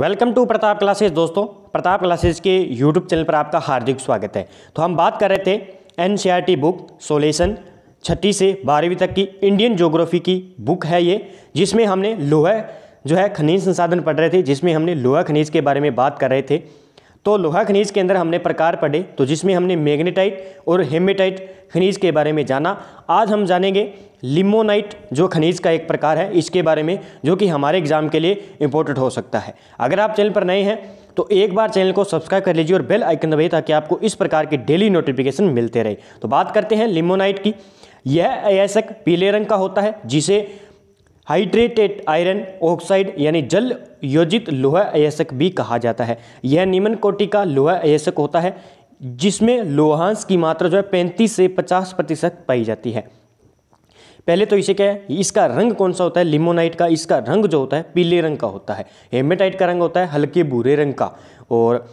welcome to Pratap classes दोस्तों Pratap classes के YouTube channel पर आपका हार्दिक स्वागत है तो हम बात कर रहे थे एन बुक सोलेशन छठी से बारहवीं तक की इंडियन ज्योग्राफी की बुक है ये जिसमें हमने लोहा जो है खनिज संसाधन पढ़ रहे थे जिसमें हमने लोहा खनिज के बारे में बात कर रहे थे तो लोहा खनिज के अंदर हमने प्रकार पढ़े तो जिसमें हमने मैग्नेटाइट और हेमेटाइट खनिज के बारे में जाना आज हम जानेंगे लिमोनाइट जो खनिज का एक प्रकार है इसके बारे में जो कि हमारे एग्जाम के लिए इम्पोर्टेंट हो सकता है अगर आप चैनल पर नए हैं तो एक बार चैनल को सब्सक्राइब कर लीजिए और बेल आइकन दबाइए ताकि आपको इस प्रकार के डेली नोटिफिकेशन मिलते रहे तो बात करते हैं लिमोनाइट की यह अयसक पीले रंग का होता है जिसे हाइड्रेटेड आयरन ऑक्साइड यानी जल योजित लोहा अयस्क भी कहा जाता है यह निम्न कोटि का लोहा अयस्क होता है जिसमें लोहांश की मात्रा जो है पैंतीस से पचास प्रतिशत पाई जाती है पहले तो इसे क्या है इसका रंग कौन सा होता है लिमोनाइट का इसका रंग जो होता है पीले रंग का होता है हेमेटाइट का रंग होता है हल्के भूरे रंग का और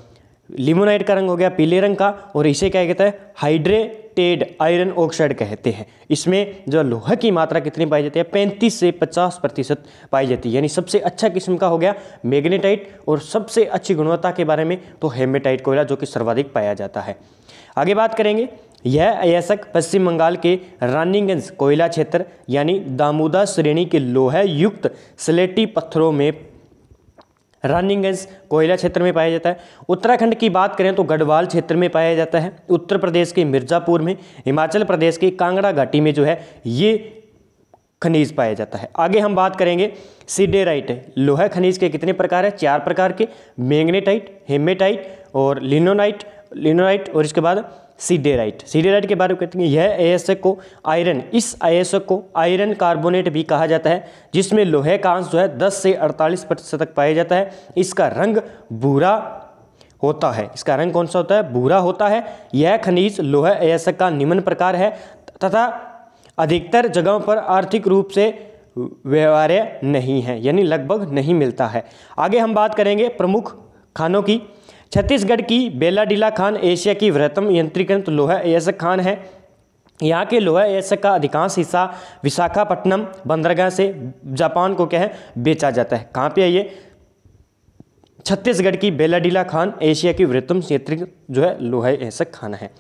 लिमोनाइट का रंग हो गया पीले रंग का और इसे क्या कहते हैं हाइड्रेटेड आयरन ऑक्साइड कहते हैं इसमें जो लोहा की मात्रा कितनी पाई जाती है पैंतीस से पचास प्रतिशत पाई जाती है यानी सबसे अच्छा किस्म का हो गया मैग्नेटाइट और सबसे अच्छी गुणवत्ता के बारे में तो हेमेटाइट कोयला जो कि सर्वाधिक पाया जाता है आगे बात करेंगे यह अयसक पश्चिम बंगाल के रानीगंज कोयला क्षेत्र यानी दामोदा श्रेणी के लोहे युक्त स्लेटी पत्थरों में रानीगंज कोयला क्षेत्र में पाया जाता है उत्तराखंड की बात करें तो गढ़वाल क्षेत्र में पाया जाता है उत्तर प्रदेश के मिर्ज़ापुर में हिमाचल प्रदेश की कांगड़ा घाटी में जो है ये खनिज पाया जाता है आगे हम बात करेंगे सीडेराइट लोहा खनिज के कितने प्रकार है चार प्रकार के मैग्नेटाइट हेमेटाइट और लिनोनाइट लिनोराइट और इसके बाद सीडेराइट सीडेराइट के बारे में कहते हैं यह एएसए को आयरन इस एएसए को आयरन कार्बोनेट भी कहा जाता है जिसमें लोहे का अंश जो है 10 से 48 प्रतिशत तक पाया जाता है इसका रंग भूरा होता है इसका रंग कौन सा होता है भूरा होता है यह खनिज लोहे एएसए का निम्न प्रकार है तथा अधिकतर जगहों पर आर्थिक रूप से व्यवहार्य नहीं है यानी लगभग नहीं मिलता है आगे हम बात करेंगे प्रमुख खानों की छत्तीसगढ़ की बेलाडीला खान एशिया की वृहतम यंत्रीकृत लोहा अयस्क खान है यहाँ के लोहा अयस्क का अधिकांश हिस्सा विशाखापट्टनम बंदरगाह से जापान को क्या है बेचा जाता है कहाँ पे है ये छत्तीसगढ़ की बेलाडीला खान एशिया की वृहतम क्षेत्र जो है लोहा अयस्क खान है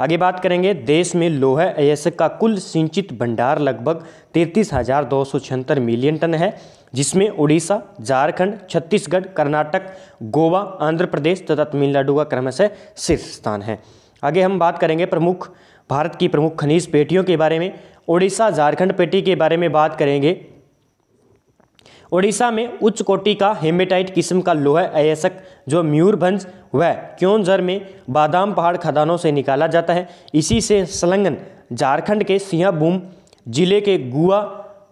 आगे बात करेंगे देश में लोहा अयस्क का कुल सिंचित भंडार लगभग तैंतीस हज़ार दो सौ छिहत्तर मिलियन टन है जिसमें उड़ीसा झारखंड छत्तीसगढ़ कर्नाटक गोवा आंध्र प्रदेश तथा तमिलनाडु का क्रमशः शीर्ष स्थान है आगे हम बात करेंगे प्रमुख भारत की प्रमुख खनिज पेटियों के बारे में उड़ीसा झारखंड पेटी के बारे में बात करेंगे ओडिशा में उच्च कोटि का हेमेटाइट किस्म का लोह अयसक जो म्यूरभंज व क्योंझर में बादाम पहाड़ खदानों से निकाला जाता है इसी से संलग्न झारखंड के सिंहभूम जिले के गुआ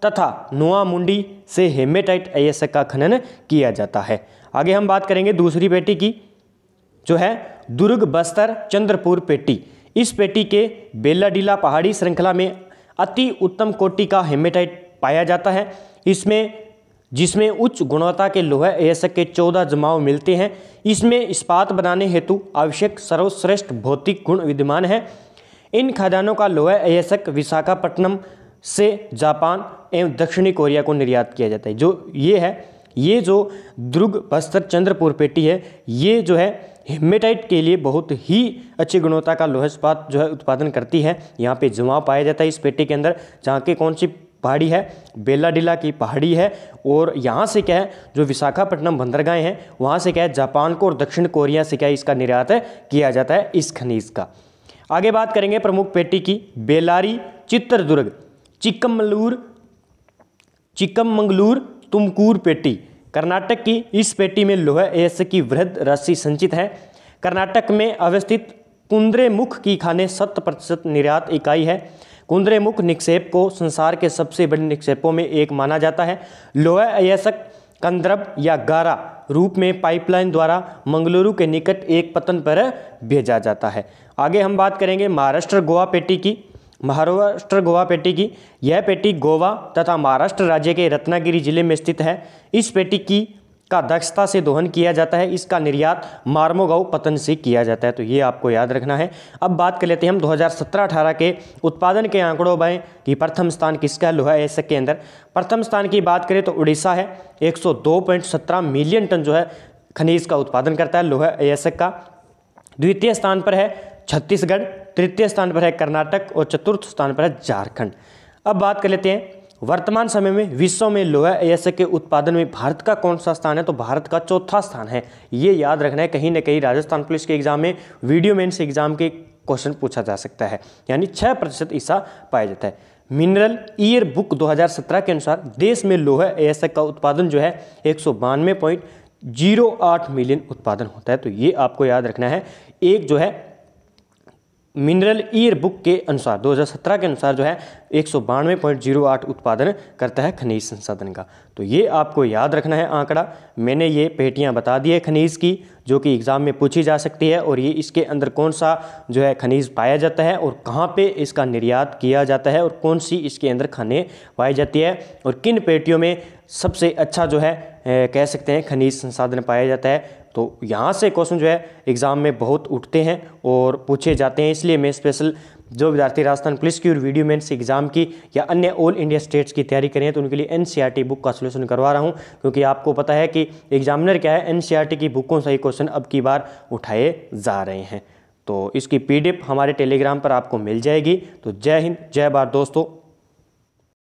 तथा नोआमुंडी से हेमेटाइट अयसक का खनन किया जाता है आगे हम बात करेंगे दूसरी पेटी की जो है दुर्ग बस्तर चंद्रपुर पेटी इस पेटी के बेलाडीला पहाड़ी श्रृंखला में अति उत्तम कोटि का हेमेटाइट पाया जाता है इसमें जिसमें उच्च गुणवत्ता के लोहे एयसक के चौदह जमाव मिलते हैं इसमें इस्पात बनाने हेतु आवश्यक सर्वश्रेष्ठ भौतिक गुण विद्यमान है इन खदानों का लोहे एसक विशाखापट्टनम से जापान एवं दक्षिणी कोरिया को निर्यात किया जाता है जो ये है ये जो दुर्ग बस्तर चंद्रपुर पेटी है ये जो है हिमेटाइट के लिए बहुत ही अच्छी गुणवत्ता का लोहे इस्पात जो है उत्पादन करती है यहाँ पे जमाव पाया जाता है इस पेटी के अंदर जहाँ के कौन सी पहाड़ी है बेल्लाडिला की पहाड़ी है और यहाँ से क्या है जो विशाखापट्टनम बंदरगाहें हैं वहाँ से क्या है जापान को और दक्षिण कोरिया से क्या इसका निर्यात किया जाता है इस खनिज का आगे बात करेंगे प्रमुख पेटी की बेलारी चित्रदुर्ग चिक्कमलूर चिक्कमंगलूर तुमकूर पेटी कर्नाटक की इस पेटी में लोह एस की वृद्ध राशि संचित है कर्नाटक में अवस्थित कुंद्रे मुख की खाने शत प्रतिशत निर्यात इकाई है कुंद्रेमुख निक्षेप को संसार के सबसे बड़े निक्षेपों में एक माना जाता है लोहा अयसक कंद्रब या गारा रूप में पाइपलाइन द्वारा मंगलुरु के निकट एक पतन पर भेजा जाता है आगे हम बात करेंगे महाराष्ट्र गोवा पेटी की महाराष्ट्र गोवा पेटी की यह पेटी गोवा तथा महाराष्ट्र राज्य के रत्नागिरी जिले में स्थित है इस पेटी की का दक्षता से दोहन किया जाता है इसका निर्यात मार्मोगाव पतन से किया जाता है तो ये आपको याद रखना है अब बात कर लेते हैं हम 2017-18 के उत्पादन के आंकड़ों में कि प्रथम स्थान किसका लोहा है के अंदर प्रथम स्थान की बात करें तो उड़ीसा है सत्रह मिलियन टन जो है खनिज का उत्पादन करता है लोहा एसक का द्वितीय स्थान पर है छत्तीसगढ़ तृतीय स्थान पर है कर्नाटक और चतुर्थ स्थान पर है झारखंड अब बात कर लेते हैं वर्तमान समय में विश्व में लोहा अयस्क के उत्पादन में भारत का कौन सा स्थान है तो भारत का चौथा स्थान है ये याद रखना है कहीं ना कहीं राजस्थान पुलिस के एग्जाम में वीडियो मेन्स एग्जाम के क्वेश्चन पूछा जा सकता है यानी छः प्रतिशत हिस्सा पाया जाता है मिनरल ईयर बुक 2017 के अनुसार देश में लोहा अयस्क का उत्पादन जो है एक जीरो आठ मिलियन उत्पादन होता है तो ये आपको याद रखना है एक जो है मिनरल ईयर बुक के अनुसार 2017 के अनुसार जो है एक उत्पादन करता है खनिज संसाधन का तो ये आपको याद रखना है आंकड़ा मैंने ये पेटियां बता दी है खनिज की जो कि एग्ज़ाम में पूछी जा सकती है और ये इसके अंदर कौन सा जो है खनिज पाया जाता है और कहाँ पे इसका निर्यात किया जाता है और कौन सी इसके अंदर खाने पाई जाती है और किन पेटियों में सबसे अच्छा जो है कह सकते हैं खनिज संसाधन पाया जाता है तो यहाँ से क्वेश्चन जो है एग्ज़ाम में बहुत उठते हैं और पूछे जाते हैं इसलिए मैं स्पेशल जो विद्यार्थी राजस्थान पुलिस की और वीडियो मेंस एग्जाम की या अन्य ऑल इंडिया स्टेट्स की तैयारी करें तो उनके लिए एनसीईआरटी बुक e का सोल्यूशन करवा रहा हूं क्योंकि आपको पता है कि एग्जामिनर क्या है एनसीईआरटी e की बुकों से ही क्वेश्चन अब की बार उठाए जा रहे हैं तो इसकी पी हमारे टेलीग्राम पर आपको मिल जाएगी तो जय हिंद जय भारत दोस्तों